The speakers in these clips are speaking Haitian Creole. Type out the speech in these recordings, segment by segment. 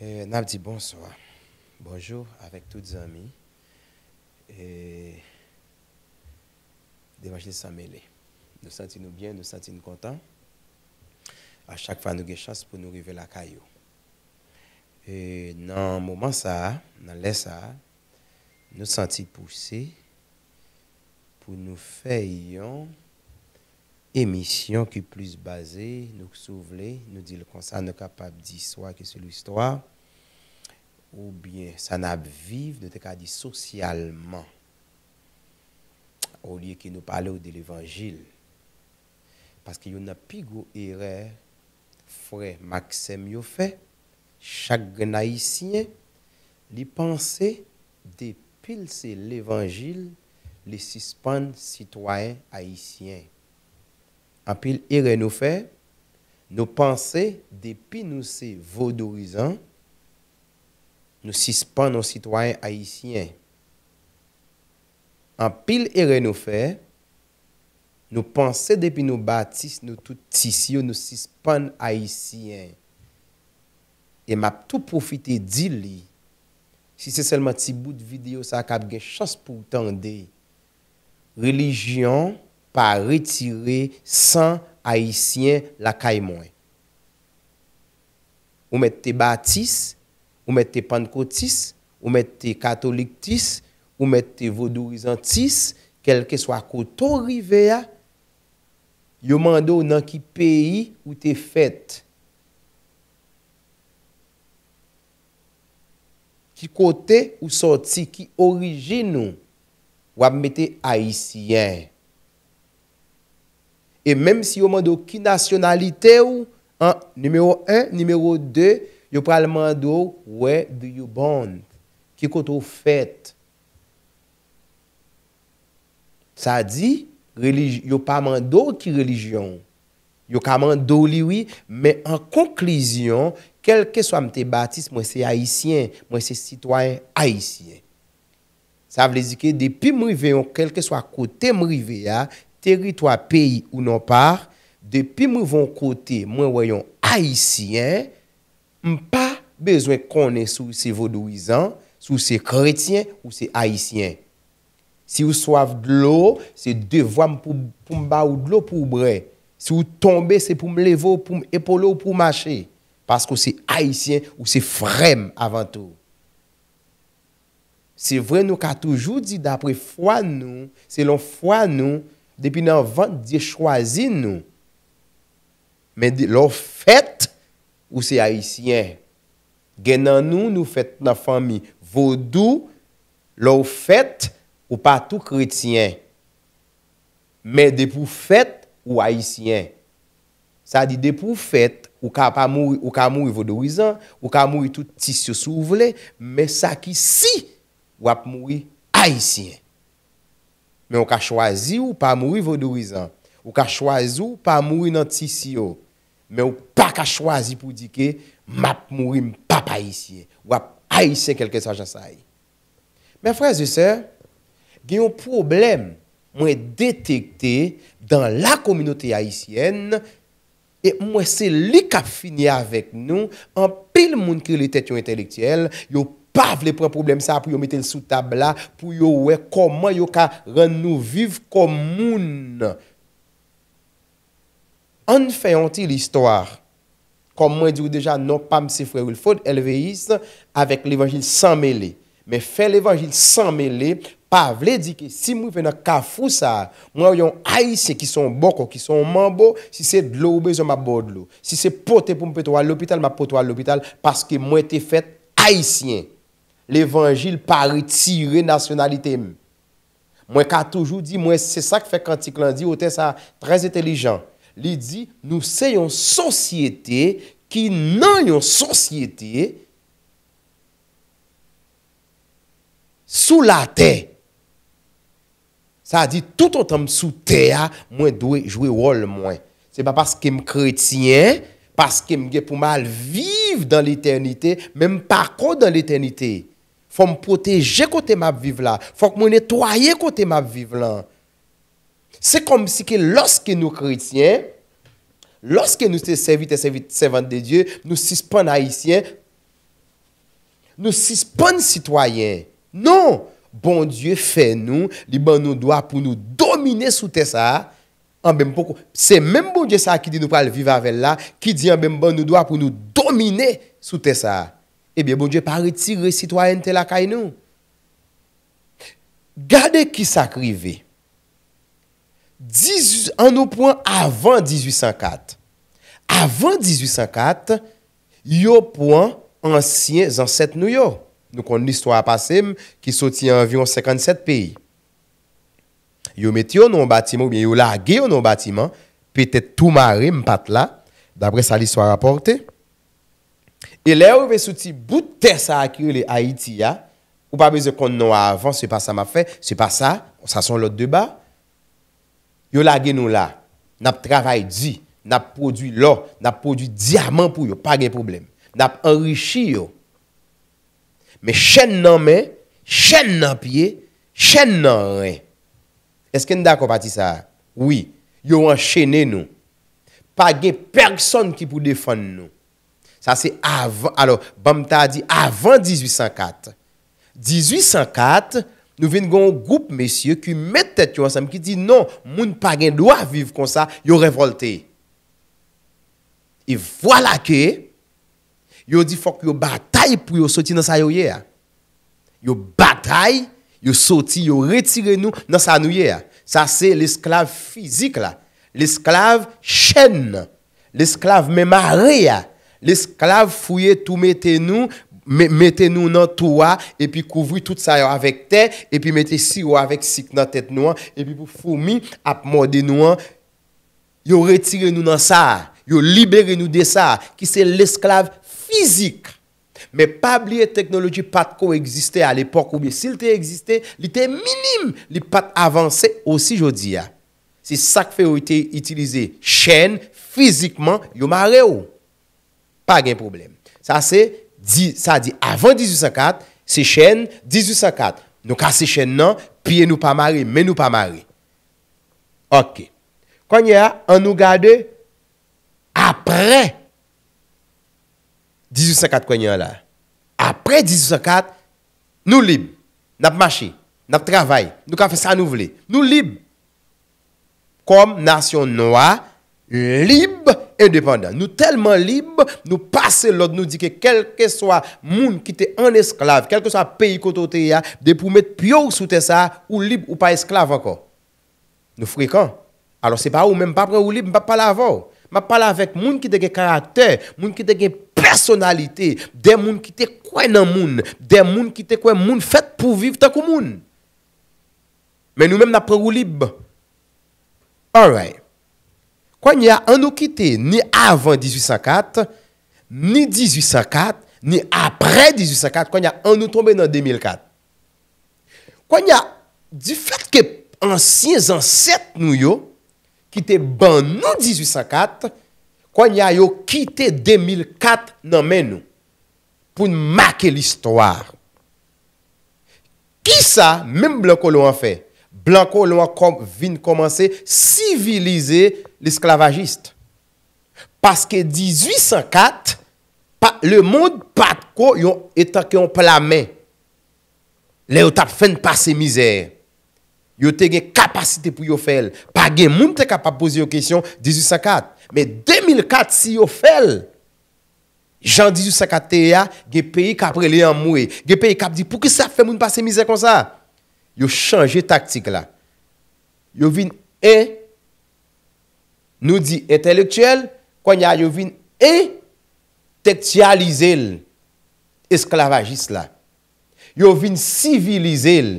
Et bonsoir, bonjour avec toutes les amis et sans mêler. Nous sentons bien, nous sentons contents. À chaque fois, nous avons chance pour nous arriver la caillou. Et dans le moment ça, dans l'est ça, nous sentons poussés pour nous faire émission qui plus basée, nous souvler nous dit le ça, nous capable capables que c'est l'histoire, ou bien ça n'a pas vivre, nous te dit socialement, au lieu que nous parler de l'évangile. Parce qu'il y a une plus erreur, frère Maxime fait, chaque haïtien, les pensées depuis c'est l'évangile, les suspendre citoyens haïtiens. An pil ire nou fe, nou panse depi nou se vodorizan, nou sispan nou sitwayen haisyen. An pil ire nou fe, nou panse depi nou batis nou toutisyo, nou sispan haisyen. E map tou profite di li, si se selman ti bout videyo sa akab gen chas pou tande, religion... pa retire san haisyen la kaymoy. Ou mette batis, ou mette pankotis, ou mette katoliktis, ou mette vodourizantis, kelke swa koto rive ya, yo mando nan ki peyi ou te fet. Ki kote ou soti, ki orijenou, wap mette haisyen, e menm si yo mando ki nasyonalite ou, an, nimeyo 1, nimeyo 2, yo pral mando, where do you born? Ki koto fet? Sa di, yo pa mando ki relijyon, yo ka mando liwi, men an konklizyon, kelke swa mte batis, mwen se haisyen, mwen se sitwayen haisyen. Sa vle zike, depi mriveyon, kelke swa kote mriveyan, territoire pays ou non pas depuis mon côté, moi voyons haïtien, pas besoin qu'on est sous ces vaudouisants, sous ces chrétiens ou ces haïtiens. Si vous soif de l'eau, c'est devoir pour pour ou de l'eau pour brer. Si vous tombez, c'est pour me lever, pour m'épauler ou pour marcher parce que c'est haïtien ou c'est frem avant tout. C'est vrai, nous avons toujours dit d'après foi, nous, selon foi, nous, Depi nan vant, diye chwazi nou. Men de lor fèt ou se haisyen. Gen nan nou, nou fèt nan fami. Vodou, lor fèt ou patou kretiyen. Men de pou fèt ou haisyen. Sa di de pou fèt ou ka moui vodouizan, ou ka moui tout tisyos ou vle, men sa ki si wap moui haisyen. Men ou ka chwazi ou pa moui vodouizan. Ou ka chwazi ou pa moui nan tisiyo. Men ou pa ka chwazi pou dike, map moui mpapa aisyen. Ou ap aisyen kelke sa jasa aye. Men fwese se, gen yon problem mwen detekte dan la kominote aisyen e mwen se li kap fini avek nou an pil moun ki li tetyon intelektiyel yon profesyon Pa vle pou an problem sa pou yo metel sou tabla pou yo wek koman yo ka ren nou viv komoun. An fè yon ti l'histoire? Kon mwen di ou deja non pa mse fwè ou l'fod, el ve yis nan, avèk l'evangil san mele. Me fè l'evangil san mele, pa vle di ki si mwen fè nan kafou sa, mwen yon haise ki son bok ou ki son manbo, si se dlo oube zon ma bodlo. Si se pote pou mwen pote wale l'opital, ma pote wale l'opital, paske mwen te fèt haisyen. l'Evangil pari tiwe nasyonalite m. Mwen ka toujou di, mwen se sa ki fek kantik lan di, ote sa trez etelijan. Li di, nou se yon sosyete ki nan yon sosyete sou la te. Sa di, tout an tom sou te ya, mwen dwe jouwe wol mwen. Se pa paske m kretien, paske m ge pou mal vive dan l'eternite, men m parko dan l'eternite. faut me protéger côté ma vivre là, faut que me nettoyer côté ma vivre là. C'est comme si que lorsque nous chrétiens, lorsque nous sommes serviteurs et de Dieu, nous suspendons haïtiens, nous suspendons citoyens. Non, bon Dieu fait nous, bon nous doit pour nous dominer sous tes terre C'est même bon Dieu ça qui dit nous pas vivre avec là, qui dit en même bon nous doit pour nous dominer sous ça eh bien, bon Dieu, pas retirer citoyenneté la caille nous. Gardez qui 18 En nous point avant 1804. Avant 1804, yo point anciens ancêtres nous yo. Nous connaissons l'histoire passée qui soutient environ 57 pays. Yo mettez dans bâtiment ou bien yo largué nos bâtiment, peut-être tout marim pas là, d'après ça l'histoire rapportée. E le ou ve souti boute sa akir le Haiti ya Ou pa beze kon nou avan Se pa sa ma fe Se pa sa, sa son lot de ba Yo la gen nou la Nap travay di Nap prodwi lor, nap prodwi diaman pou yo Pa gen problem Nap enri chi yo Me chen nan men, chen nan pie Chen nan ren Eske nda kompati sa Oui, yo an chene nou Pa gen person ki pou defon nou Ça, c'est avant. Alors, Bamta a dit avant 1804. 1804, nous venons un groupe, messieurs, qui mettent tête ensemble, qui dit non, moun pas doit vivre comme ça, ils révolté. Et voilà que, ils dit faut que bataille pour sortir dans sa hier. Ils bataille, ils sorti, ils retiré nous dans sa Ça c'est l'esclave physique là, l'esclave chaîne, l'esclave même L'esklav fouye tou mette nou, mette nou nan touwa, epi kouvri tout sa yo avèk te, epi mette si yo avèk sik nan tèt nouan, epi pou foumi ap mwode nouan, yo retire nou nan sa, yo libere nou de sa, ki se l'esklav fizik. Me pabliye teknoloji pat ko eksiste a l'epok oube, sil te eksiste, li te minim, li pat avanse osi jodi ya. Si sakfe ou te itilize chen, fizikman, yo mare ou. pas de problème. Ça, c'est ça dit avant 1804, c'est chaîne 1804. Nous cassons chaîne, non, puis nous pas mariés, mais nous pas mariés. OK. Quand y a, on nous garde après 1804, quand y a là. Après 1804, nous libres. Nous marché, pas travail, nous faisons ça nous voulons. Nous libres. Comme nation noire, libre indépendant. Nous tellement libres, nous passons l'autre. nous disons que quel que soit monde qui est en esclave, quel que soit pays côté de pour mettre pio sous ça, ou libre ou pas esclave encore. Nous fréquents. Alors c'est pas ou même pas pour ou libre, pas parler avant. Je parle avec les qui ont un caractère, les gens qui ont une personnalité, des gens qui te quoi dans le monde, des gens qui te quoi monde fait pour vivre tant que monde. Mais nous-mêmes, nous sommes libre. All right. Kwen ya an nou kite ni avan 1804, ni 1804, ni apre 1804, kwen ya an nou tombe nan 2004. Kwen ya di fèt ke ansyen zanset nou yo kite ban nan 1804, kwen ya yo kite 2004 nan men nou. Poun makè l'histoire. Ki sa mèm blokolo an fè? Blanko lwa kom vin komanse, sivilize l'esklavagiste. Paske 1804, le moun pat ko yon etanke yon pala men. Le yo tap fen pa se mizer. Yo te gen kapasite pou yo fel. Pa gen moun te kapap pose yo kesyon 1804. Me 2004 si yo fel, jan 1804 te ya, gen peyi kap rele yon mouye. Gen peyi kap di pou ki sa fen moun pa se mizer kon sa? Yow chanje taktik la. Yow vin e, nou di entelektuel, kwenya yow vin e, tektyalize l, esklavagis la. Yow vin sivilize l,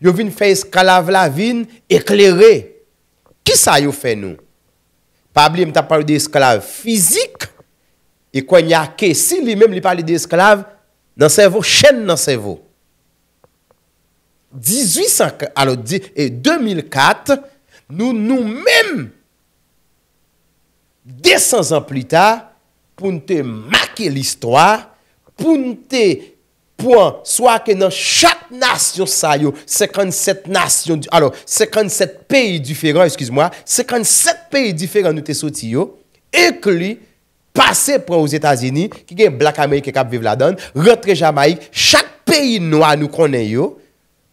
yow vin fe eskalav la, vin eklere. Ki sa yow fe nou? Pabli mta pali de eskalav fizik, e kwenya ke si li mem li pali de eskalav nan sevo, chen nan sevo. 1854, alors, et 2004, nous, nous-mêmes, des cents ans plus tard, ponte marqué l'histoire, ponte point, soit que dans chaque nation ça, yo, 57 nations, alors, 57 pays différents, excuse-moi, 57 pays différents nous t'es sauté, yo, et que lui, passé point aux Etats-Unis, qui est Black America et Cap Vivaldane, retrait Jamaïque, chaque pays noir nous connaît, yo,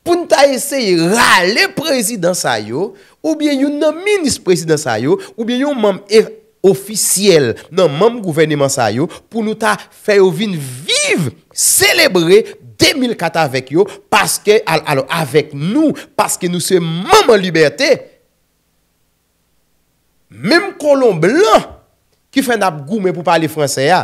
pou nou ta eseye rale prezidans a yo, oubyen yon nan minis prezidans a yo, oubyen yon manm er ofisyel nan manm gouvenimans a yo, pou nou ta feyo vin vive, selebrer 2004 avek yo, paske alo avek nou, paske nou se manm an liberte. Mem kolon blan ki fen ap goumen pou pale franse ya.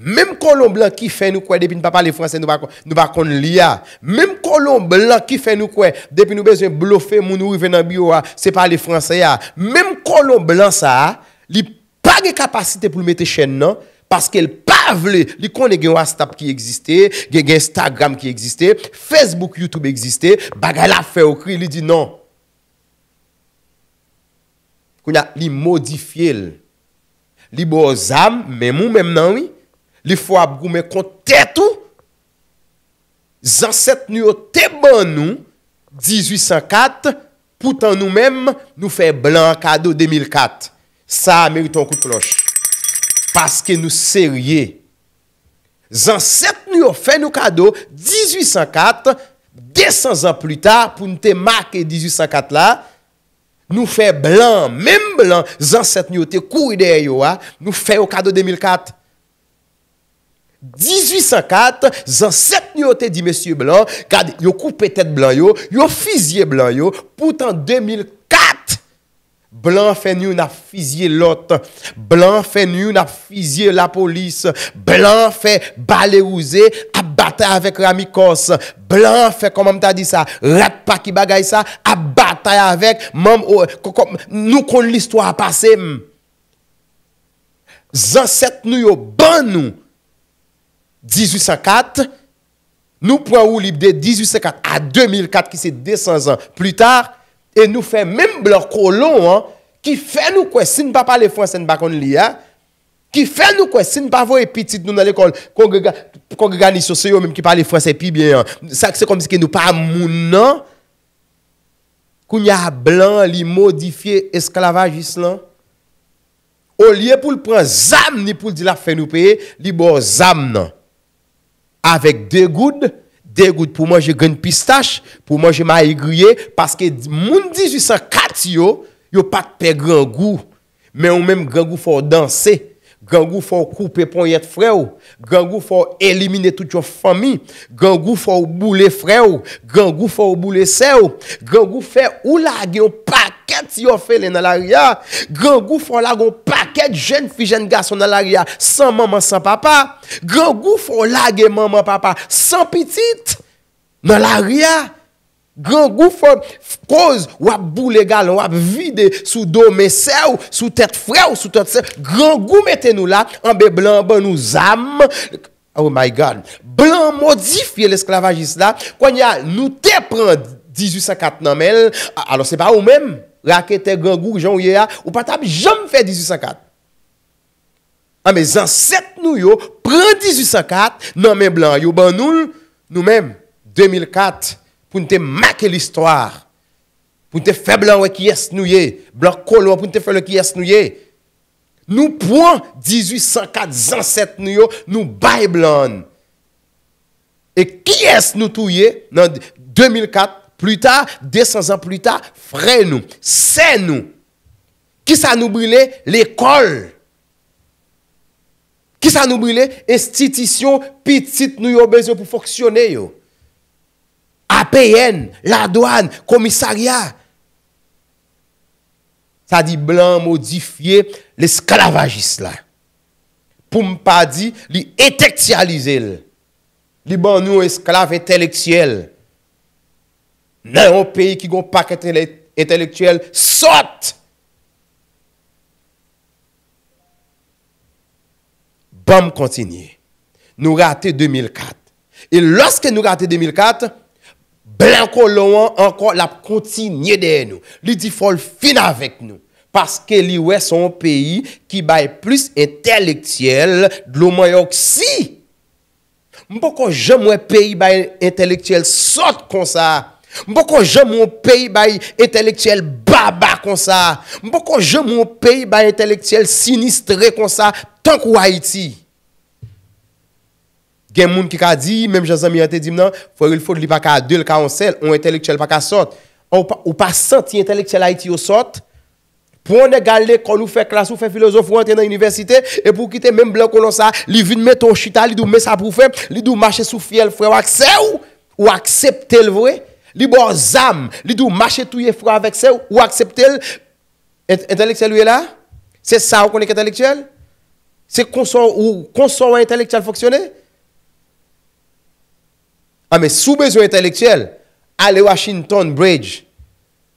Mem kolon blan ki fe nou kwe, depi nou pa pale franse nou bakon li ya. Mem kolon blan ki fe nou kwe, depi nou bezye blofe moun ou venan biyo ya, ah, se pale franse ah. ya. Mem kolon blan sa, li pa ge kapasite pou l mette chen nan, paske l pa vle, li kon e gen WhatsApp ki egziste, gen Instagram ki egziste, Facebook, Youtube egziste, baga la fe okri, li di nan. Kouna, li modifiye l. Li bo o zam, men mou men nan wii, Li fwa ap goume kontetou, zanset nou yo te ban nou, 1804, poutan nou menm nou fe blan kado 2004. Sa meriton kout plosh, paske nou serye. Zanset nou yo fe nou kado 1804, 200 an plu ta pou nou te make 1804 la, nou fe blan, menm blan, zanset nou yo te kou ide yo a, nou fe yo kado 2004. 1804, zanset nou yo te di M. Blanc, kad yo koupe tet Blanc yo, yo fizye Blanc yo, poutan 2004, Blanc fe nou na fizye lot, Blanc fe nou na fizye la polis, Blanc fe balerouze, abata avèk Ramikos, Blanc fe, komanm ta di sa, repakibagay sa, abata avèk, oh, nou kon l'istwa apase, zanset nou yo ban nou, 1854, nou pou an ou libe de 1854 non. a 2004 ki se 200 an plus tar, e nou fe mèm blan kolon an, ki fe nou kwen si nou pa pale franse en bakon li ya, ki fe nou kwen si nou pa vo epitit nou nan lè kol kongregani sosyo mèm ki pale franse epi bien an, sa ki se konbiske nou pa moun nan, koun ya blan li modifi esklavajis lan, non. ou liye pou l pren zam ni pou l di la fe nou peye, li bo zam nan, Avek de goud, de goud pou manje gen pistache, pou manje maye griye, paske moun 1804 yo, yo pat pe gran goud, men ou men gran goud fò danse. Gangou fè ou koupe pon yet fre ou, gangou fè ou elimine tout yo fami, gangou fè ou boule fre ou, gangou fè ou boule se ou, gangou fè ou lage yon paket yon fè le nan la riyan, gangou fè ou lage yon paket jen fi jen gaso nan la riyan, san maman san papa, gangou fè ou lage maman papa san pitit nan la riyan. Grand gou fòm fkòz wap bou legal, wap vide sou do mè sèw, sou tèt frèw, sou tèt sèw. Grand gou mè tè nou la, anbe blan ban nou zam. Oh my God! Blan modifiè l'esklavaj isla. Kwen ya nou tè pran 1804 nan men, alò se pa ou men, rakè tè grand gou jan ou ye ya, ou patab jom fè 1804. Anbe zansèt nou yo pran 1804 nan men blan yo ban nou nou men 2004. pou nou te make l'histoire, pou nou te feblan wè ki es nou ye, blan kol wè pou nou te feblan wè ki es nou ye, nou pou an 1804-107 nou yo, nou bay blan, e ki es nou tou ye, nan 2004, plus ta, 200 ans plus ta, fre nou, se nou, ki sa nou brilè, l'ekol, ki sa nou brilè, estitisyon, pitit nou yo bezyo pou foksyone yo, PN, l'adouan, komisaria. Sa di blan modifiye l'esklavagis la. Poum pa di li eteksyalize l. Li ban nou esklav eteleksyel. Nan yon peyi ki goun pak eteleksyel sot. Bam kontinye. Nou rate 2004. E loske nou rate 2004... Blanko Louan ankon la konti nye den nou. Li di fol fin avèk nou. Paske li wè son peyi ki bay plus entelektiyel dlo mayok si. Mpoko jem wè peyi bay entelektiyel sot konsa. Mpoko jem wè peyi bay entelektiyel baba konsa. Mpoko jem wè peyi bay entelektiyel sinistre konsa tankou Haiti. Gen moun ki ka di, menm jazan mi yate di mnen, fwe yil fwe li pa ka adil ka ansel, ou entelektuel pa ka sot, ou pa sot yi entelektuel a iti yo sot, pou an e galde kon ou fe klas ou fe filozof ou ente nan universite, e pou kite menm blan konon sa, li vin met ton chita, li dou mes sa pou fe, li dou mache sou fiel fwe wak se ou, ou akseptel vwe, li bo zam, li dou mache tou ye fwe avek se ou, ou akseptel, entelektuel yi e la, se sa wak konen ki entelektuel, se konson ou konson wak entelektuel fwoksyone, Ame ah, soubezo entelektiyel, ale Washington Bridge,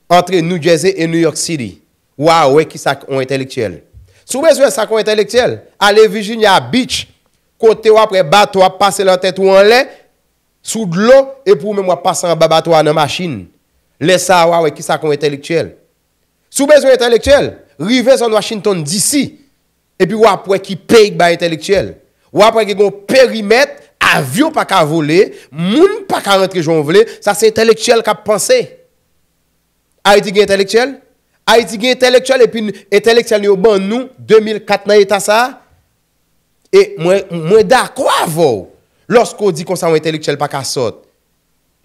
entre New Jersey et New York City, wawwe ki sakon entelektiyel. Soubezo sakon entelektiyel, ale Virginia Beach, kote wapre bat wap pase lan tet wan len, sou dlo, epou mwen wap pase lan babat wan nan machine, lesa wawwe ki sakon entelektiyel. Soubezo entelektiyel, rivez an Washington DC, epi wapwe ki peyik ba entelektiyel. Wapwe ki gon perimetre, Avyo pa ka vole, moun pa ka rentre joun vole, sa se enteleksyel ka ppense. A iti gen enteleksyel? A iti gen enteleksyel epi enteleksyel ni yo ban nou 2004 nan yata sa? E mwen da kwa vou? Lorskou di kon sa yon enteleksyel pa ka sot,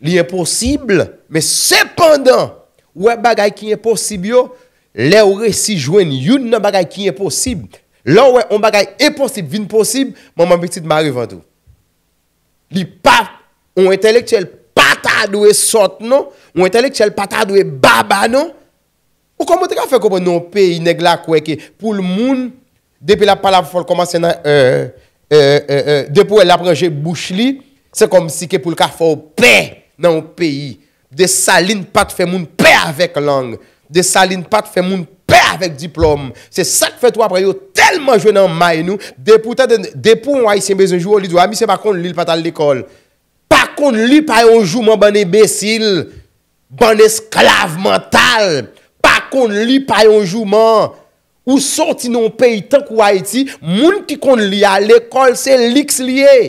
liye posible, me sepandan, wè bagay kiye posibyo, lè ou re si jwen youn nan bagay kiye posib. Lan wè, on bagay e posib, vin posib, moun mwen bitit mary vantou. Li pa, ou entelektuel pata adwe sot nou, ou entelektuel pata adwe baba nou, ou komo te ka fe komo nou pe inegla kweke pou l moun depi la palafol komanse nan, euh, euh, euh, depi ou el apreje bouch li, se kom si ke pou l ka fo pe nan ou peyi, de salin pat fe moun pe avek lang. De salin pat fe moun pe avek diplom. Se sat fe to apre yo telman jwen nan may nou. Depou an YCM bezonjou, li dwa mi se pa kond li l pat al lekol. Pa kond li payonjouman ban emesil. Ban esklav mental. Pa kond li payonjouman. Ou soti nan pe itan kou Aiti, moun ki kond li al lekol se liks li e.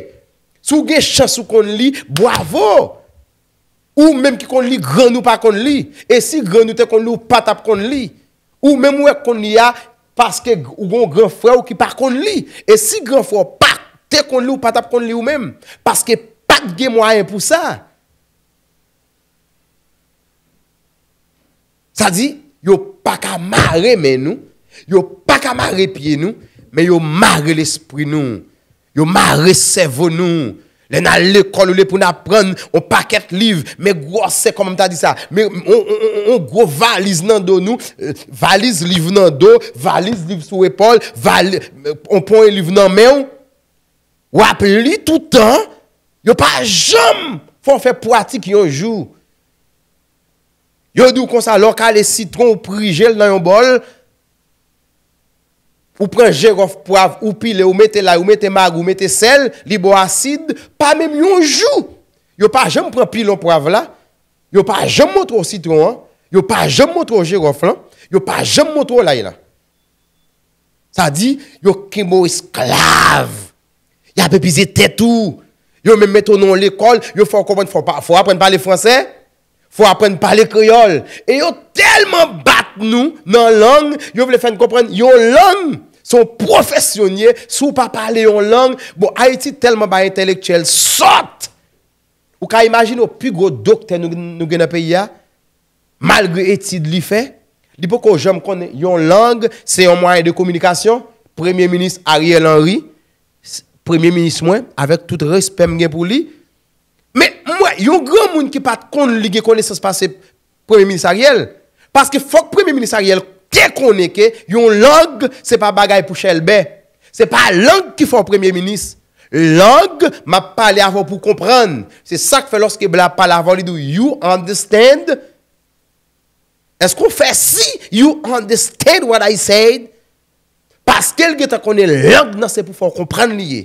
Sou ge chansou kond li, boavo. Ou menm ki kon li gran ou pa kon li. E si gran ou te kon li ou pa tap kon li. Ou menm ou e kon li a. Paske ou gon gran frè ou ki pa kon li. E si gran frè ou pa te kon li ou pa tap kon li ou menm. Paske pak gen mwaen pou sa. Sa di yo pa ka mare men nou. Yo pa ka mare piye nou. Men yo mare l'esprit nou. Yo mare seve nou. Yo mare l'esprit nou. Lè nan lè kon ou lè pou nan pran ou paket liv. Mè gwo se komèm ta di sa. Mè gwo valiz nan do nou. Euh, valiz liv nan do. Valiz liv sou epol. Ou pon yon e liv nan mè ou. Ou apè li toutan. Yo pa jom. Fon fè pratik yon jou. Yo nou konsa lò ka le sitron ou prijel nan yon bol. ou prend gérof poivre, ou pile, ou mettez là ou mettez mag, ou mettez sel, libo acide, pas même un jour. Yo pas jamais prend pilon poivre là, yo pas jamais montre au citron, hein? yo pas jamais montre au gérof là, yo pas jamais montre au l'ail Ça dit yo kimbo esclave. Y a pépisé tête tout. Yo même mettre au nom l'école, yo faut comprendre faut pas faut apprendre parler français. Faut apprendre parler créole et yo tellement battre nous dans langue, yo veulent faire comprendre yo langue sou profesyonye, sou pa pale yon lang, bo a eti telman ba entelektuel sot, ou ka imagine ou pi gro dokte nou gen apeya, malgre eti li fe, li pou ko jom kone yon lang, se yon mwane de komunikasyon, Premier Minist Ariel Henry, Premier Minist mwen, avek tout respem gen pou li, me mwen, yon gran moun ki pat kon li gen konen se se pase, Premier Minist Ariel, paske fok Premier Minist Ariel konen, Kè konè kè, yon log, se pa bagay pou chèl bè. Se pa log ki fò premier-ministre. Log, ma palè avò pou komprèn. Se sak fè loske bla palè avò li do, you understand? Eskou fè si, you understand what I said? Paske lge ta konè log nan se pou fò komprèn li ye.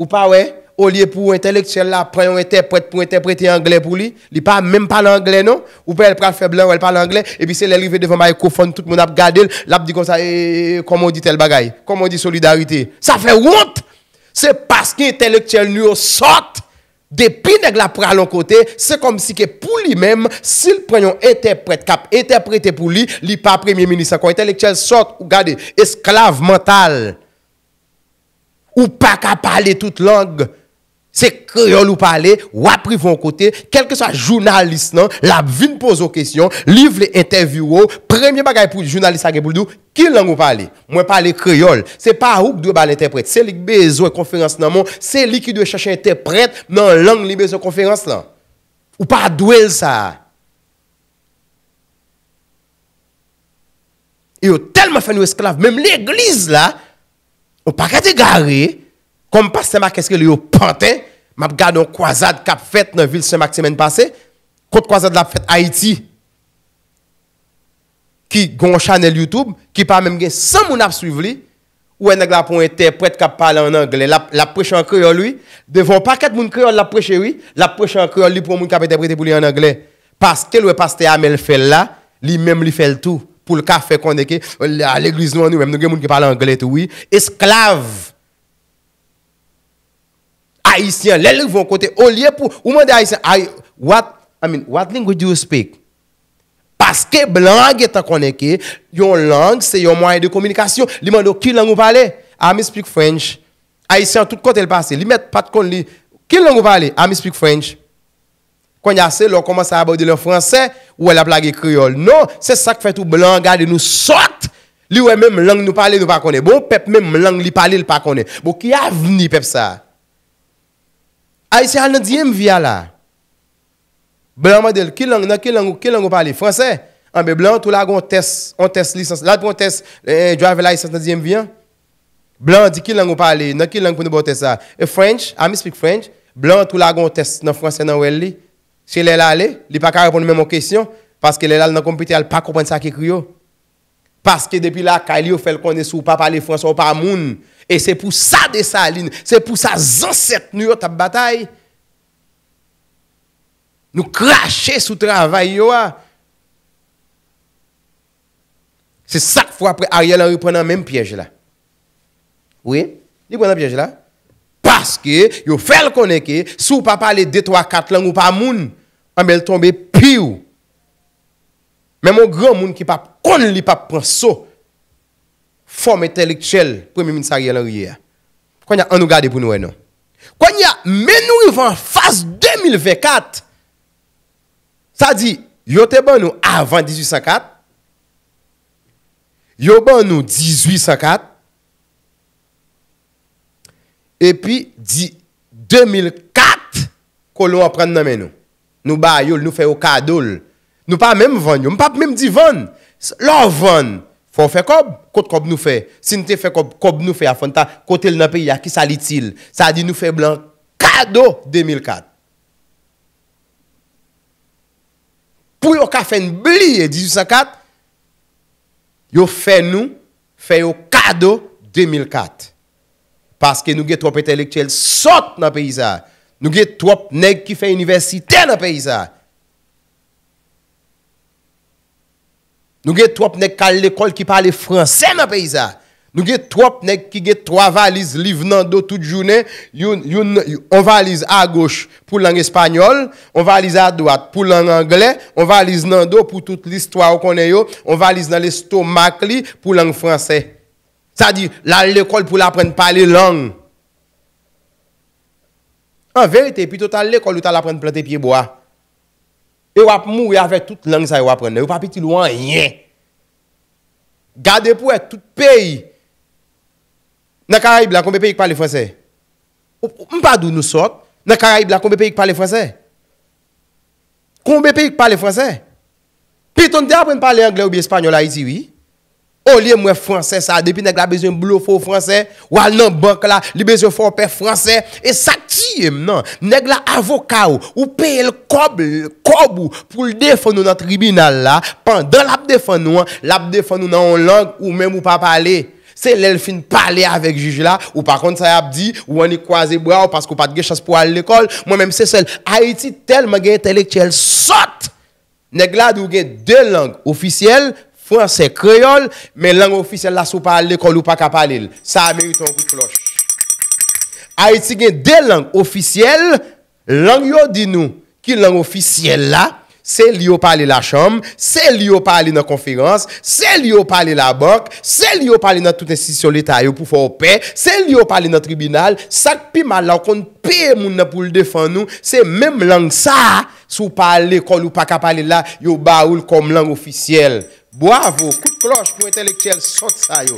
Ou pa wè? au lieu pour intellectuel là, prend un interprète pour interpréter anglais pour lui, il pas même pas l'anglais non, ou peut elle parle faiblement blanc, elle parle anglais et puis c'est l'arrivée devant microphone, tout le monde a regardé, l'a dit comme ça eh, eh, eh, comment on dit tel bagaille, comment on dit solidarité. Ça fait honte. C'est parce qu'intellectuel nous sort depuis nèg la pral côté, c'est comme si que pour lui-même, s'il prend un interprète cap interpréter pour lui, il pas premier ministre quand intellectuel sort, regardez, esclave mental. Ou pas qu'à parler toute langue. Se kreyol ou pale, wapri von kote, kelke sa jounalist nan, la vin pozo kesyon, liv le interview ou, premye bagay pou jounalist sa ge bouldou, ki lang ou pale? Mwen pale kreyol. Se pa houk dwe bal interpret, se lik bezo e konferans nan mon, se lik dwe chache interpret nan lang libe zo e konferans lan. Ou pa dwe sa? E yo telman fanyo esklav, mem li egliz la, ou pa kade gare, Kom pastema keske li yo pante, map gado kwa zade kap fet nan vil seman ksemen pase, kote kwa zade la fet Haiti, ki gon chanel YouTube, ki pa menm gen, san moun ap suiv li, ou ene glapon entepret kap pale an Angle, la preche an kreol li, devon paket moun kreol la preche wii, la preche an kreol li pou moun kap eteprete pou li an Angle, pastel we pastel amel fel la, li menm li fel tou, pou l kafe kon deke, oh, a leglizman nou menm gen moun ki pale Angle tou wii, esklave, Haïtien, les vont côté, au lieu pour, ou mande Haïtien, what, I mean, what language do you speak? Parce que blanc est connecté, une langue, c'est un moyen de communication. li mande qui langue vous parlez? I speak French. Haïtien, tout côté le passé, li met pas de qui langue vous parlez? I speak French. Quand y a c'est, on commence à aborder le français, ou la a blague créole. Non, c'est ça qui fait tout blanc, garde nous sorte. Lui, même langue nous parler, nous pas connaît. Bon, peuple, même langue, ils parler, il pas connaît. Bon, qui a venu, peuple, ça? A isi al nan diyem vi ala. Blan madel, ki lang, nan ki lang, ki lang ou pali? Fransè? Anbe, blan, tou la gon ah, test, on test lisans, lade pou on test, eh, jwa vela lisans nan diyem vi an? Blan, di ki lang ou pali, nan ki lang pou nou bo test sa? E French, amy ah, speak French, blan, tou la gon test nan Fransè nan wè li, se lè la le, li pa ka repon mè mè mò kèsyon, paske lè la lè nan kompite al pa koupan sa ki kriyo. Paske depi la kal yo fel kone sou papa li François ou pa moun. E se pou sa de sa lin. Se pou sa zanset nou yo tap batay. Nou krashe sou travay yo a. Se sak fwa apre Ariel an reprenan menm piyej la. Ouye? Ni kwenan piyej la? Paske yo fel kone ke sou papa li de 3-4 lang ou pa moun. An bel tombe piw. Mè mò grò moun ki pap kon li pap profso fò mè telik chèl pwè mè mè sa gèlè riyè. Kwenye an nou gade pou nou wè nou. Kwenye mè nou yon fòs 2024 sa di yote ban nou avan 1804 yote ban nou 1804 epi di 2004 kon nou apren nan mè nou. Nou ba yon nou fè yon kadol nou fè yon kadol Nou pa mèm vèn yo, mèm pa mèm di vèn, lò vèn, fò fè kob, kòt kob nou fè, sin te fè kob, kob nou fè, afon ta, kòt el nan peyi a ki sa litil, sa di nou fè blan kado 2004. Pou yo ka fè nbli e 1854, yo fè nou, fè yo kado 2004, paske nou ge tròp etelektiyel sot nan peyi sa, nou ge tròp neg ki fè universite nan peyi sa. Nou gen trop nek kal lekol ki pale franse nan peyza. Nou gen trop nek ki gen 3 valiz liv nan do tout jounen. On valiz a goch pou lang espanyol. On valiz a doat pou lang angle. On valiz nan do pou tout listwa ou konen yo. On valiz nan listo mak li pou lang franse. Sa di la lekol pou la prene pale lang. An verite, pi to tal lekol pou tal aprene plate pie bo a. E wap mou, e ave tout lang sa e wap ane. E wap apitil wang. Gade pou e tout peyi. Nè karaib la, konbe peyi k pale franse. Mpa dou nou sok, nè karaib la, konbe peyi k pale franse. Konbe peyi k pale franse. Pi ton de apen pale angle ou bi espanyol a iti wii, Ou liye mwen franse sa depi nek la bezyon boulou fwo franse. Ou al nan bank la li bezyon fwo pe franse. E sa kiye mnen. Nek la avokaw ou peye l kobou pou l defon nou nan tribunal la. Pendan l ap defon nou an. L ap defon nou nan yon lang ou menm ou pa pale. Se l el fin pale avek juj la. Ou pa kont sa ap di. Ou an yi kwaze bra ou pask ou pat ge chas pou al lekol. Mwen menm se sel. Haiti tel ma gen tel ek chel sot. Nek la di ou gen de lang ofisyele. Fransè, kreyol, men lang ofisyel la sou pali kol ou pa kapalil. Sa me yu ton kou kloch. A iti gen de lang ofisyel, lang yo di nou ki lang ofisyel la, se li yo pali la chom, se li yo pali na konferans, se li yo pali la bank, se li yo pali na touten sisyon lita yo pou fò opè, se li yo pali na tribunal, sak pi mal la kon pe moun na pou l defan nou, se mem lang sa sou pali kol ou pa kapalil la yo baoul kom lang ofisyel. Bravo, coup de cloche pour intellectuel sot ça yo.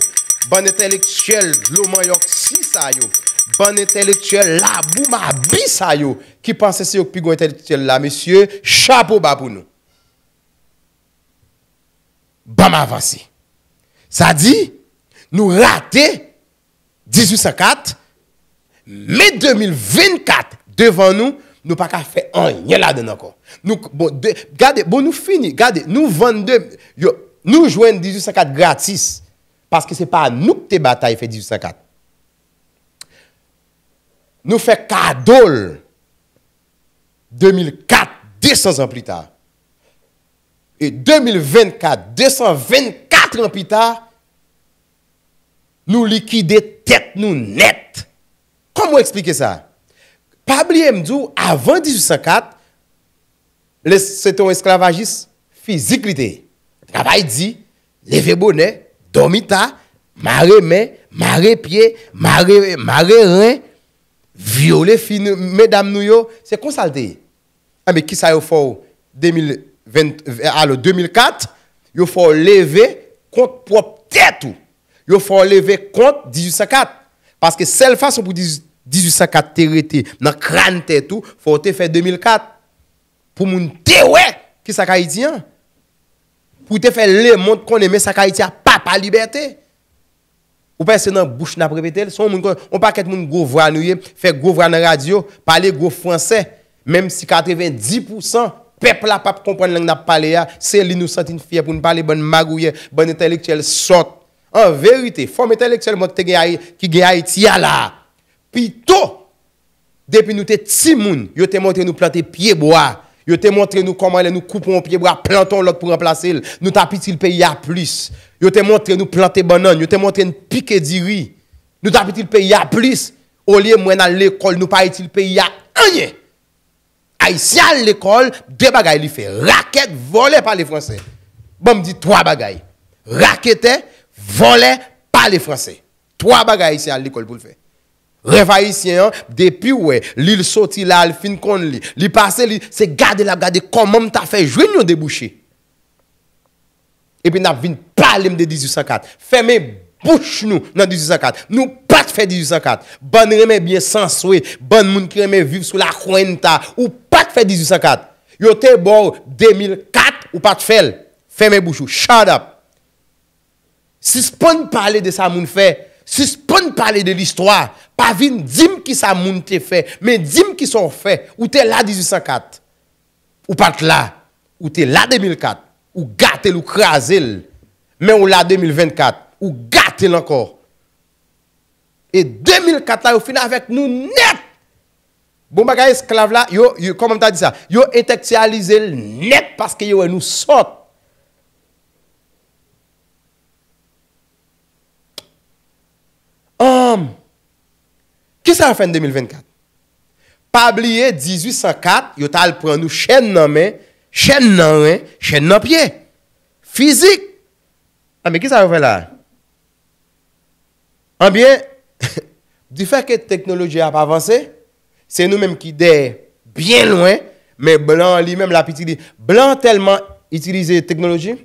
Bon intellectuel Loman York si ça yo. Bon intellectuel la Boumabi ça yo. Qui pense c'est yo plus intellectuel là monsieur, chapeau bas pour nous. Bam avancé. Ça dit nous rater 1804 mais 2024 devant nous nous pas qu'à faire rien là-dedans encore. Nous bon, bon nous fini, nous 22 yo nous jouons 1804 gratis. Parce que ce n'est pas nous que tes batailles fait 1804. Nous fait cadeau 2004, 200 ans plus tard. Et 2024, 224 ans plus tard, nous liquider tête nous net. Comment expliquer ça? Pabli Mdou, avant 1804, c'était un esclavagiste physique. Napa yi di, leve bonè, domita, mare men, mare pie, mare ren, viole fin, medam nou yo, se konsalde. A me ki sa yo fò alo 2004, yo fò leve kont pwop tètou. Yo fò leve kont 1854, paske sel fason pou 1854 terete nan kran tètou, fò te fè 2004 pou moun tewe ki sa ka yi diyan. pou te fe le moun kon eme sa ka iti a pap a liberté. Ou pe se nan bouch na prebetel, son moun kon, ou pa ket moun govran ou ye, fe govran nan radio, pale go fransè, mèm si 90%, pep la pap kompon lèng na pale ya, se li nou sentin fie pou n'pale bon magou ye, bon entelektuel sot. En verite, fòm entelektuel moun te ge a iti a la, pi to, depi nou te ti moun, yo te moun te nou plante pie bo a, Yo te montré nous comment nous coupons au pied bras, plantons l'autre pour remplacer. Nous tapons le pays à plus. Je te montré nous planter banane, yo te montré nous piquer du riz. Nous tapons le pays à plus. Au lieu moi à l'école, nous pas le pays à rien. Haïtien à l'école, deux bagailles il fait raquette volée par les français. Bon me dit trois bagailles. Raquette volé par les français. Trois bagailles ici à l'école pour le faire. Reva yisye yon, depi we, li l soti la al fin kon li, li pase li, se gade la gade kon mom ta fe, jwen yon debuche. E bin ap vin pale m de 1854. Feme bouch nou nan 1854. Nou pat fe 1854. Ban reme bie sanswe, ban moun kreme vive sou la kwen ta, ou pat fe 1854. Yo te bor 2004 ou pat fel. Feme bouchou, shout out. Si spon pale de sa moun fe... Si ne parler de l'histoire. Pas vin dim qui ça moun te fait, mais dis qui sont faits. Ou t'es là 1804. Ou pas là. Ou t'es là 2004. Ou gâte ou crasé. Mais ou là 2024. Ou gâte encore. Et 2004 là, au final avec nous net. Bon bagay esclave là, yo, yo comment t'as dit ça? Yo intellectualisé net parce que yo nous sortent. Qui ça a fin en 2024? Pas oublier 1804, yo tal prendre nous chaîne la main, chaîne dans rein, chaîne dans pied. Physique. Ah, mais qui ça a là? En bien, du fait que la technologie a pas avancé, c'est nous-mêmes qui sommes bien loin, mais blanc lui-même l'a petite, Blanc tellement utilisé la technologie,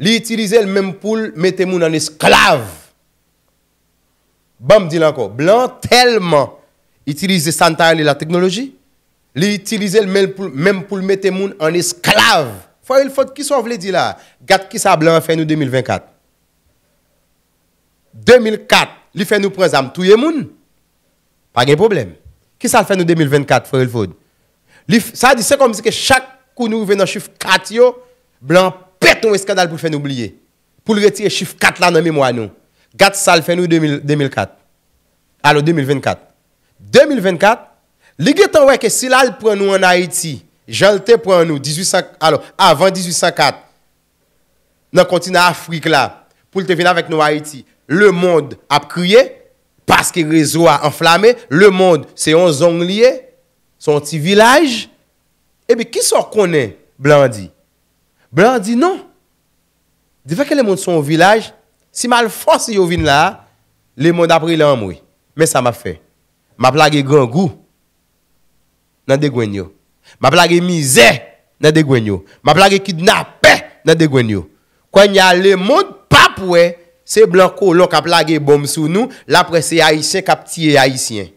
il utiliser le même poule mettez les en esclave. Bam dit encore, blanc tellement utilise Santa la technologie, il utilise même pour, même pour mettre en esclave. Faut il faut qui soit dit là, garde qui ça blanc fait nous 2024. 2004, il fait nous prendre tous tout le Pas de problème. Qui ça fait nous 2024 faut il Ça dit c'est comme si que chaque coup nous venons chiffre 4 blanc pète un escadal pour faire nous oublier. Pour retirer chiffre 4 là dans mémoire nous. Gat sal fè nou 2004. Alo 2024. 2024, li gè tan wè ke silal pren nou an Haiti. Jalte pren nou avant 1804. Nan konti nan Afrique la. Poul te vin avèk nou Haiti. Le moun ap kriye. Paske rezo a enflame. Le moun se yon zong liye. Son ti vilaj. Ebe ki sor konen Blandi? Blandi non. Di fa ke le moun son vilaj? Si mal fos yo vin la, le moun apri le anmoui. Men sa ma fe. Ma plage gangou, nan de gwen yo. Ma plage mize, nan de gwen yo. Ma plage kidnapè, nan de gwen yo. Kwen ya le moun papwe, se blanco lo ka plage bom sou nou, la pre se aisyen kap tiye aisyen.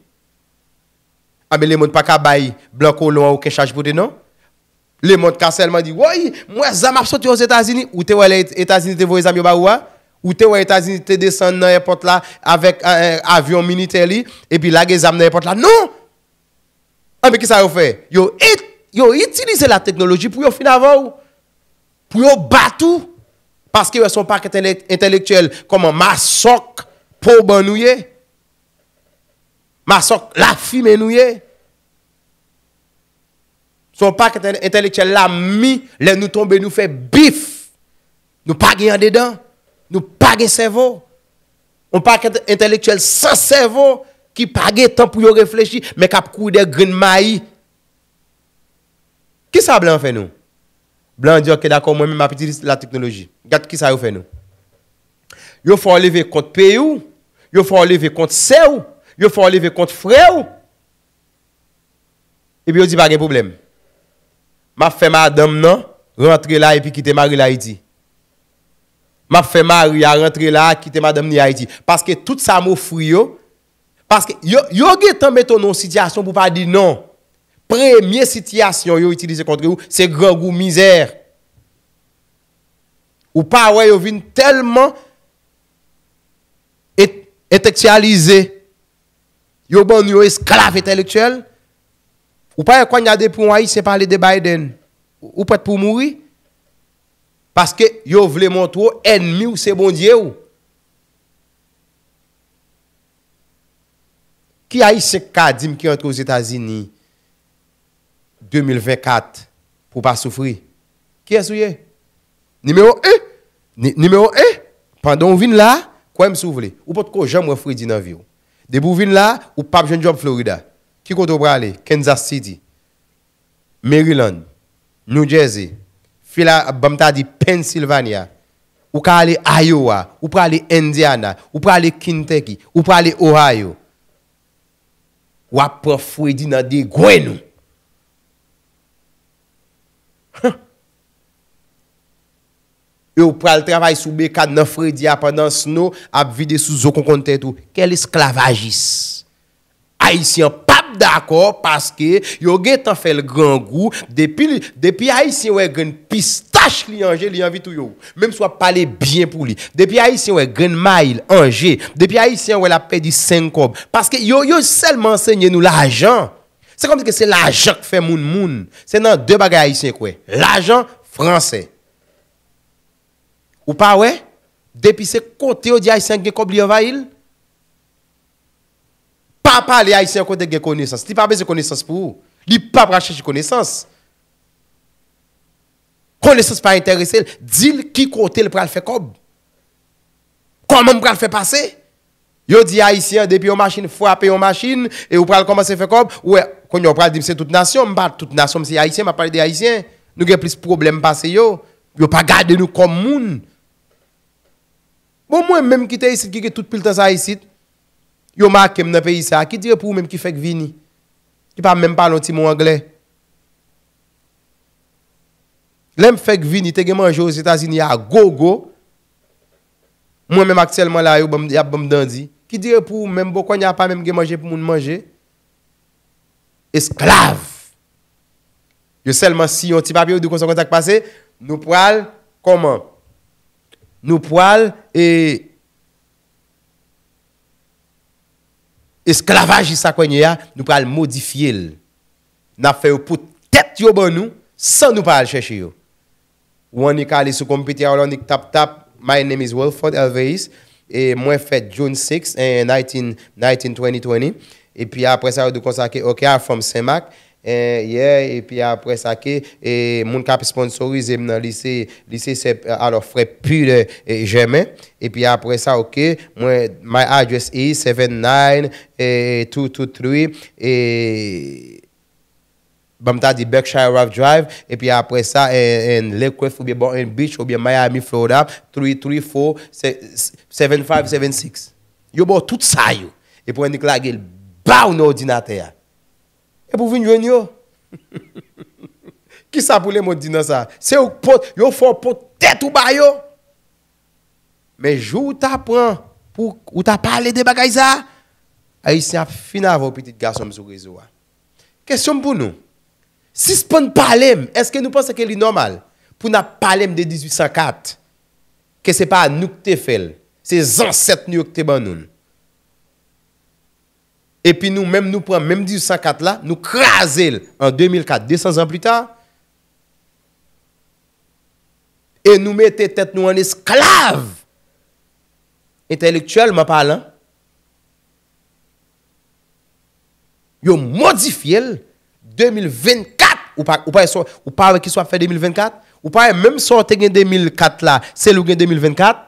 Ame ah, le moun pa ka bayi, blanco lo non? a ou kechaj bote nan? Le moun kasele man di, woy, mwen zam apso ti yo zetazini, ou te wale etazini te vwe zamyo ba wwa? Ou t'es aux États-Unis, tu descendu dans l'aéroport là avec un avion militaire et puis là, ils dans l'aéroport là. Non! Ah, mais qu'est-ce qu'ils ont fait? Ils ont utilisé la technologie pour finir avant Pour battre batou Parce qu'ils sont pas intellectuels comme un massacre pour banouiller. Massacre la fille nouye. Son pas intellectuel l'a mi, les nous tomber nous fait bif. Nous pas gagner dedans. Nou pa gen servon. On pa gen entelektuel san servon ki pa gen tan pou yo reflechi me kap kou de green mayi. Ki sa blan fe nou? Blan diyo ke dako mwen mi mapitilis la teknoloji. Gat ki sa yo fe nou? Yo fwa oleve kont P.U. Yo fwa oleve kont C.U. Yo fwa oleve kont F.R.E.U. Ebi yo di bagen problem. Ma fe madam nan, rentre la epi kite mari la iti. m'a fait Marie à rentrer là, quitté madame ni Haïti. Parce que tout ça m'a Parce que yo, yo getan metton non situation pour pas dire non. Première situation yo utilisez contre vous, c'est grand goût misère. Ou pas ouais, yo vin tellement intellectualisé. Yo bon yo esclave intellectuel. Ou pas y a des pour Haïti, c'est parler de Biden. Ou peut pour mourir. Paske yo vle montwo enmi ou se bondye ou. Ki a yi se ka di m ki entre ou zetazi ni? 2024. Po pa soufri. Ki e sou ye? Nimeyo e? Nimeyo e? Pandon vin la? Kwa m souvli? Ou pot ko jam wafri di nan vi ou? Debou vin la? Ou pap jenjop Florida? Ki koto bra le? Kansas City? Maryland? New Jersey? New Jersey? Fila bamta di Pensilvania, ou ka ale Ayo wa, ou pa ale Indiana, ou pa ale Kentucky, ou pa ale Ohio. Ou ap profredi nan de Gwennou. E ou pa ale travay soube kan na fredi apanans nou ap vide sou zokon konten tou. Kel esklavajis? A isi an paresi? d'accord parce que yo a fait le grand goût depuis depuis haïtien ouais une pistache li anje li envie tout yo même soit parler bien pour lui depuis haïtien ouais grand mail angé depuis haïtien ouais la paix du 5 cob parce que yo yo seulement enseigné nous l'argent c'est comme que c'est l'argent qui fait moun moun c'est dans deux bagages haïtiens quoi l'argent français ou pas ouais depuis ce côté au haïtien qui cob li envahil pas parler haïtien côté de connaissance. n'as pas besoin de connaissance pour vous. Il pas chercher connaissance. Connaissance pas intéressée. Dis qui côté le pral fait comme. Comment le pral fait passer Yo dit haïtien depuis une machine frappe une machine et vous pral commencer faire comme ouais quand on pral dire c'est toute nation, pas toute nation c'est haïtien, m'a parler des haïtiens. Nous avons plus de problèmes passé yo. Yo pas garder nous comme moun Bon moi même qui était ici qui est tout le temps haïtien, Yo ma kem nan peyi sa, ki dire pou mèm ki fek vini? Ki pa mèm palon ti moun angle? Lèm fek vini te ge manjou ou zi tazini a gogo, mèm mèm akselman la yo bèm dèndi, ki dire pou mèm bokon ya pa mèm ge manjou pou moun manjou? Esklav! Yo selman si yon ti papi ou di kon son kontak pase, nou poal, koman? Nou poal e... esclavage ça nous pas modifier n'a fait pour tête yo nous sans nous pas chercher yo ou on est allé sur computer on est tap tap my name is Wilford Elvis et moi fait June 6 19 19 2020 et puis après ça on consacré OK I'm from Saint-Marc Eh, yeah, epi apre sa ke, moun kap sponsorize m nan lise, lise se alofre pi de jeme. Epi apre sa oke, my address is 79-223, eh, eh, bamta di Berkshire Road Drive. Epi apre sa, le kwef oubyen Miami, Florida, 334-7576. Yo bo tout sa yo, epi ou en di klage, baou nou dinate ya. E pou vin jwen yo? Ki sa pou le moun dina sa? Se yo fò potet ou bayo? Me jou ou ta pran? Ou ta pale de bagay sa? A yisi a fina vò piti gasom sou grizo wa. Kesyon pou nou? Si se pon pale, eske nou pense ke li normal? Pou na pale de 1804? Ke se pa nou kte fel? Se zanset nou kte ban nou? Et puis nous même nous prenons même 1804 là, nous crasons en 2004, 200 ans plus tard. Et nous mettons tête nous en esclave. Intellectuellement parlant. Ils modifié 2024. Ou pas, ou pas, qui soit fait 2024. Ou pas, même si en 2004 là, c'est le 2024.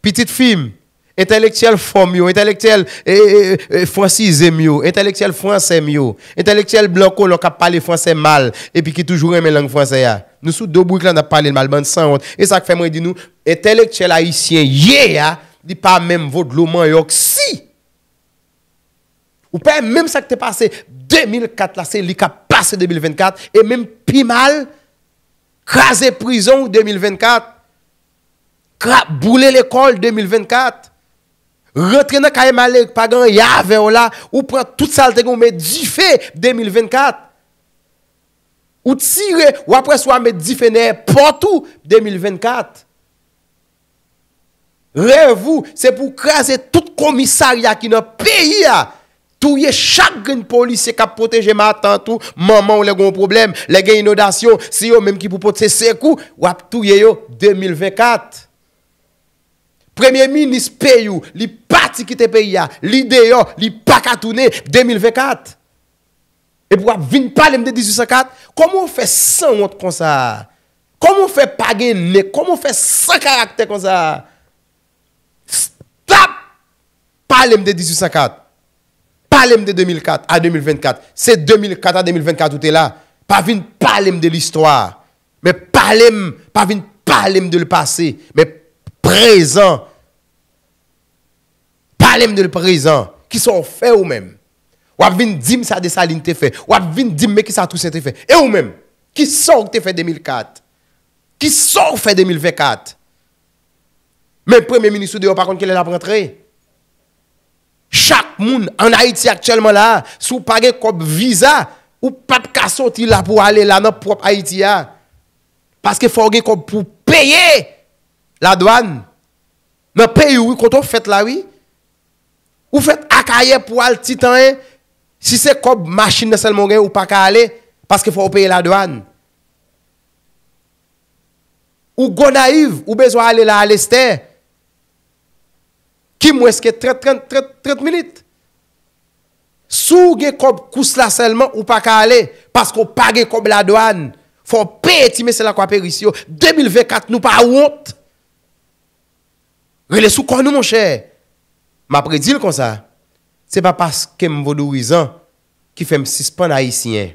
Petite film. Intellectuel femme yo, intellectuel eh, eh, eh, francisé intellectuel français mieux intellectuel blanc qui a parlé français mal et puis qui toujours aime langue française. Nous sommes deux boucles on a parlé mal sans Et ça fait moi dit nous intellectuel haïtien yeah, dit pas même votre l'homme yok si. Ou pas même ça qui est passé 2004 là c'est lui qui passé 2024 et même pis mal craser prison 2024 bouler l'école 2024 Retre na kaye malek pa gan yave o la, ou pran tout salte goun me jife p 2024. Ou tire wapre swa me jife ne portou p 2024. Revou, se pou krasi tout komisari ya ki nou peyi ya, touye chak gen polise kap poteje ma tan tou, maman ou le goun problem, le gen inodasyon, se yo menm ki pou pote se se kou, wap touye yo 2024. Premier ministre pays, li parti te pays, li les li pas qu'à 2024. Et pour venir parler de 1804, comment on fait sans autres comme ça Comment on fait pas gagner Comment on fait sans caractères comme ça Stop Parler de 1804. Parler de 2004 à 2024. C'est 2004 à 2024 où tu là. Pas venir parler de l'histoire. Mais parler, pas venir parler de le passé. Mais présent Alem del prezant, ki sor fe ou mem. Wap vin dim sa de salin te fe. Wap vin dim me ki sa tou se te fe. E ou mem, ki sor te fe 2004. Ki sor fe 2024. Men pre men minisou deyo pa kon ke le la prentre. Chak moun an Haiti ak chelman la, sou page kop visa, ou pap kaso ti la pou ale la nan prop Haiti ya. Paske fange kop pou peye la doan. Men peye wikoton fet la wik. Ou fèt akaye pou al titan e, si se kob machin de selmongen ou pa ka ale, paske fò opèye la doan. Ou gonaiv, ou bezwa ale la aleste, kim wèzke 30 milit. Sou ge kob kous la selmongen ou pa ka ale, paske ou pa ge kob la doan, fò opèye ti mè se la kwa perisyon. 2024 nou pa a wot. Relè sou kon nou moun chèr. Ma predil kon sa, se pa pas kem vodouizan ki fem sis pan haisyen.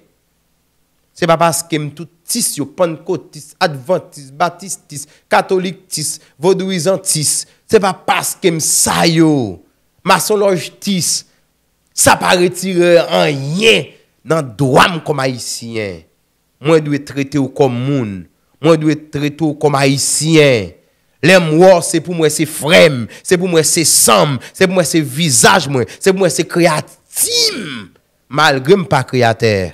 Se pa pas kem toutis yo, pan kotis, adventis, batistis, katolik tis, vodouizan tis. Se pa pas kem sayo, masoloj tis, sa pa retire an yen nan doam kom haisyen. Mwen dwe trete ou kom moun, mwen dwe trete ou kom haisyen. Les c'est pour moi, c'est frère, c'est pour moi, c'est sang, c'est pour moi, c'est visage, c'est pour moi, c'est créatif, malgré pas créateur.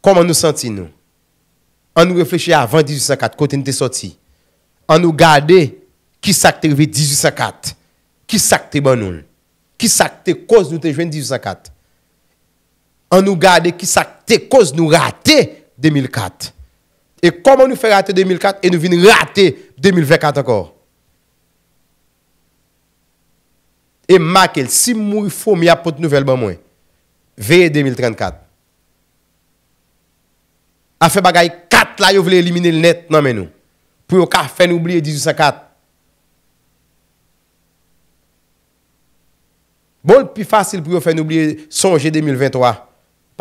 Comment nous sentons-nous? En nous réfléchit avant 1804, Quand nous sorti. En nous garder qui arrivé 1804, qui s'active bon nous, qui s'active cause nous en 1804. an nou gade ki sa te koz nou rate 2004. E koman nou fe rate 2004, e nou vin rate 2024 akor. E makel, si mou yfo mi apote nouvel ban mwen, veye 2034. A fe bagay 4 la yo vle elimine l net nan men nou. Pou yo ka fe nou bliye 1854. Bol pi fasil pou yo fe nou bliye sonje 2023.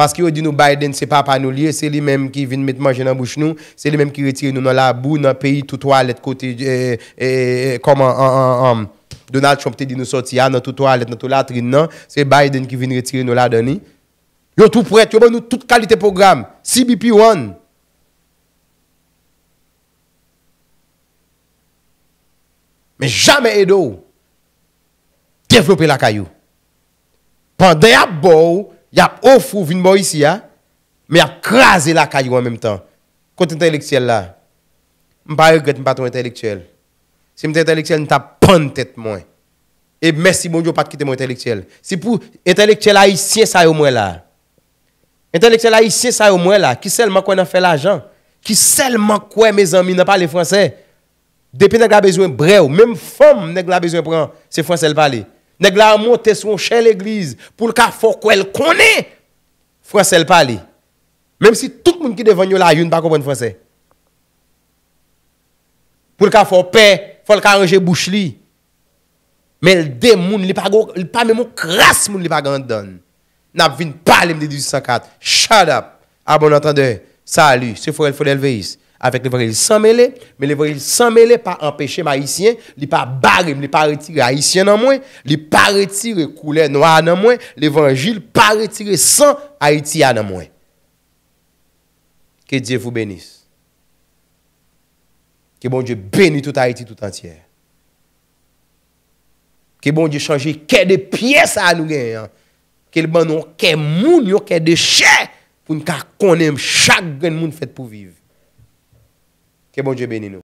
Paske yo di nou Biden se pa pa nou liye, se li menm ki vin metmanje nan bouch nou, se li menm ki retire nou nan la bou nan peyi toutou alet kote, eh, eh, eh, koma Donald Trump te di nou soti an ah, nan toutou alet nan toutou latrin nan, se Biden ki vin retire nou la dani. Yo tou prete, yo bon nou tout kalite program, CBP One. Me jame edo, deflope la kayou. Pan deyap bou, il a offert vinn bon ici mais il a crasé la caillou en même temps. Côté intellectuel là, je pas regrette pas ton intellectuel. Si mon intellectuel t'a de tête Et merci mon Dieu pas quitter mon intellectuel. C'est pour intellectuel haïtien ça au moins là. Intellectuel haïtien ça au moins là qui seulement qu'on a fait l'argent, qui seulement quoi mes amis n'a pas les français. Depuis n'a besoin bref, même femme n'a besoin prend, c'est français le parler. Nèk la mwote sou chè l'Eglise. Poul ka fò kwen konè. Fransè l'pali. Mèm si tout moun ki devan yo la yon pa kwen fransè. Poul ka fò pe. Fò l'ka reje bouch li. Mè l'dem moun li pa gò. L'pamè moun kras moun li pa gandon. Nap vin pali mdi 1884. Shut up. A bon atende. Salü. Se fò el fò del veyis. avec l'évangile sans mêler, mais l'évangile sans mêler pas empêcher haïtien, il pas barrer, il pas retirer haïtien dans moins, il pas retirer couleur noire dans moins, l'évangile pas retirer sans haïtien dans moins. Que Dieu vous bénisse. Que bon Dieu bénisse toute Haïti tout entière. Que bon Dieu change quelle de pièces à nous gagner. Hein. Que le bon nous quel monde, de chair, pour nous connaître chaque grain monde fait pour vivre. Que bom dia, Benino.